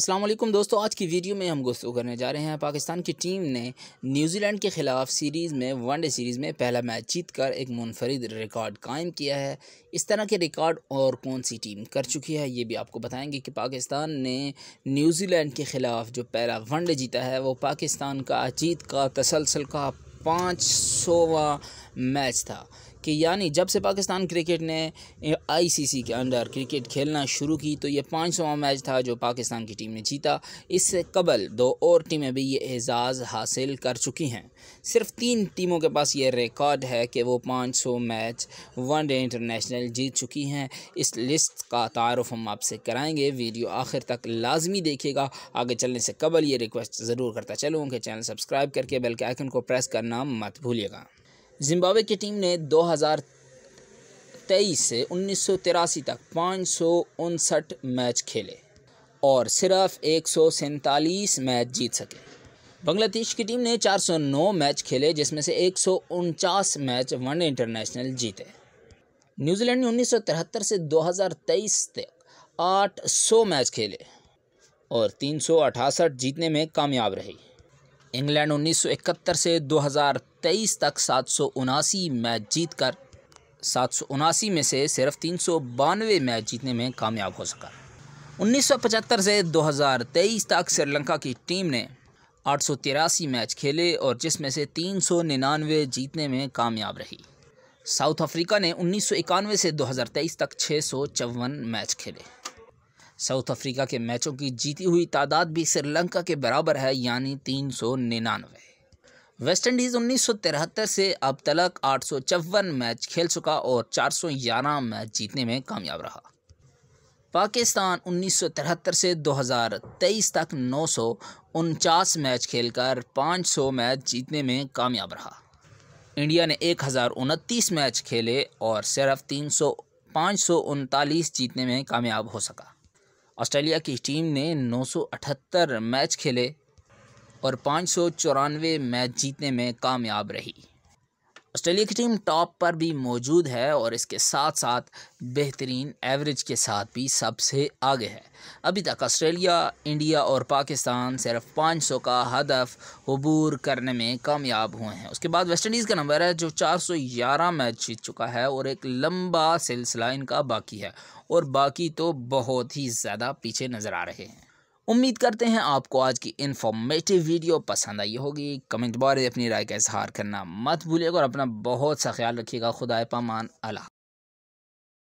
असलम दोस्तों आज की वीडियो में हम गुस्तु करने जा रहे हैं पाकिस्तान की टीम ने न्यूजीलैंड के ख़िलाफ़ सीरीज़ में वनडे सीरीज़ में पहला मैच जीत कर एक मुनफरद रिकॉर्ड कायम किया है इस तरह के रिकॉर्ड और कौन सी टीम कर चुकी है ये भी आपको बताएंगे कि पाकिस्तान ने न्यूजीलैंड के ख़िलाफ़ जो पहला वनडे जीता है वो पाकिस्तान का जीत का तसलसल का पाँच सौवा मैच था कि यानी जब से पाकिस्तान क्रिकेट ने आईसीसी के अंडर क्रिकेट खेलना शुरू की तो ये पाँच मैच था जो पाकिस्तान की टीम ने जीता इससे कबल दो और टीमें भी ये एजाज़ हासिल कर चुकी हैं सिर्फ तीन टीमों के पास ये रिकॉर्ड है कि वो सौ मैच वन डे इंटरनेशनल जीत चुकी हैं इस लिस्ट का तारफ़ हम आपसे कराएँगे वीडियो आखिर तक लाजमी देखेगा आगे चलने से कबल ये रिक्वेस्ट ज़रूर करता चलूँ कि चैनल सब्सक्राइब करके बेल के आइकन को प्रेस करना मत भूलिएगा जिम्बाब्वे की टीम ने 2023 से उन्नीस तक पाँच मैच खेले और सिर्फ एक मैच जीत सके बांग्लादेश की टीम ने 409 मैच खेले जिसमें से एक मैच वन इंटरनेशनल जीते न्यूजीलैंड ने उन्नीस से 2023 तक 800 मैच खेले और तीन जीतने में कामयाब रही इंग्लैंड 1971 से हज़ार तेईस तक सात सौ उनासी मैच जीत कर सात सौ उनासी में से सिर्फ तीन सौ बानवे मैच जीतने में कामयाब हो सका 1975 से 2023 तक श्रीलंका की टीम ने आठ मैच खेले और जिसमें से तीन जीतने में कामयाब रही साउथ अफ्रीका ने उन्नीस से 2023 तक छः मैच खेले साउथ अफ्रीका के मैचों की जीती हुई तादाद भी श्रीलंका के बराबर है यानी तीन सौ निन्यानवे वेस्ट इंडीज़ उन्नीस से अब तक आठ मैच खेल चुका और 411 मैच जीतने में कामयाब रहा पाकिस्तान उन्नीस से 2023 तक नौ मैच खेलकर 500 मैच जीतने में कामयाब रहा इंडिया ने एक मैच खेले और सिर्फ तीन सौ जीतने में कामयाब हो सका ऑस्ट्रेलिया की टीम ने 978 मैच खेले और पाँच सौ चौरानवे मैच जीतने में कामयाब रही ऑस्ट्रेलिया की टीम टॉप पर भी मौजूद है और इसके साथ साथ बेहतरीन एवरेज के साथ भी सबसे आगे है अभी तक ऑस्ट्रेलिया इंडिया और पाकिस्तान सिर्फ 500 का हदफ अबूर करने में कामयाब हुए हैं उसके बाद वेस्ट इंडीज़ का नंबर है जो 411 मैच जीत चुका है और एक लंबा सिलसिला इनका बाकी है और बाकी तो बहुत ही ज़्यादा पीछे नज़र आ रहे हैं उम्मीद करते हैं आपको आज की इन्फॉर्मेटिव वीडियो पसंद आई होगी कमेंट बारे अपनी राय का इजहार करना मत भूलिएगा और अपना बहुत सा ख्याल रखिएगा खुदा पमान अला